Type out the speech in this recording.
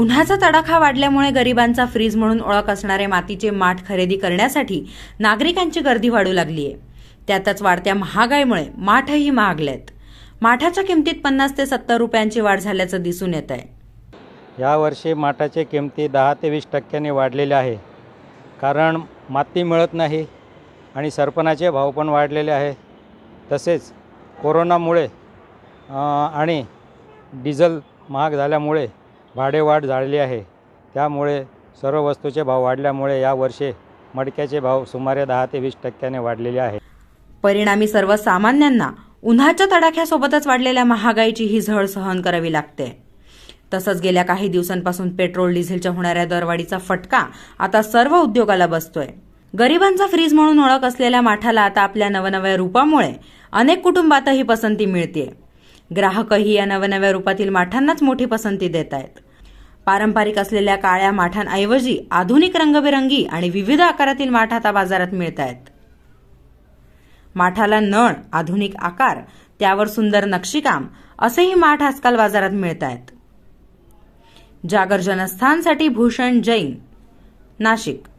उन्हाचा तडाखा वाढल्यामुळे गरिबांचा फ्रीज म्हणून ओळख असणारे मातीचे माठ खरेदी करण्यासाठी नागरिकांची गर्दी वाढू लागली आहे त्यातच वाढत्या महागाईमुळे माठही महागलेत माठाच्या किमतीत पन्नास ते सत्तर रुपयांची वाढ झाल्याचं दिसून येत आहे यावर्षी माठाच्या किमती दहा ते वीस टक्क्यांनी वाढलेल्या आहे कारण माती मिळत नाही आणि सरपणाचे भाव पण वाढलेले आहे तसेच कोरोनामुळे आणि डिझेल महाग झाल्यामुळे भाडेवाढ झालेली आहे त्यामुळे सर्व वस्तूचे भाव वाढल्यामुळे या वर्षी मडक्याचे भाव सुमारे दहा ते वीस टक्क्याने वाढलेले आहे परिणामी सर्वसामान्यांना उन्हाच्या तडाख्यासोबतच वाढलेल्या महागाईची ही झळ सहन करावी लागते तसंच गेल्या काही दिवसांपासून पेट्रोल डिझेलच्या होणाऱ्या दरवाढीचा फटका आता सर्व उद्योगाला बसतोय गरिबांचा फ्रीज म्हणून ओळख असलेल्या माठाला आता आपल्या नवनव्या रूपामुळे अनेक कुटुंबातही पसंती मिळते ग्राहकही या नवनव्या रूपातील माठांनाच मोठी पसंती देत आहेत पारंपरिक असलेल्या काळ्या माठांऐवजी आधुनिक रंगबेरंगी आणि विविध आकारातील माठ आता बाजारात मिळत आहेत माठाला नळ आधुनिक आकार त्यावर सुंदर नक्षीकाम असेही माठ आजकाल बाजारात मिळत आहेत जागर जनस्थानसाठी भूषण जैन नाशिक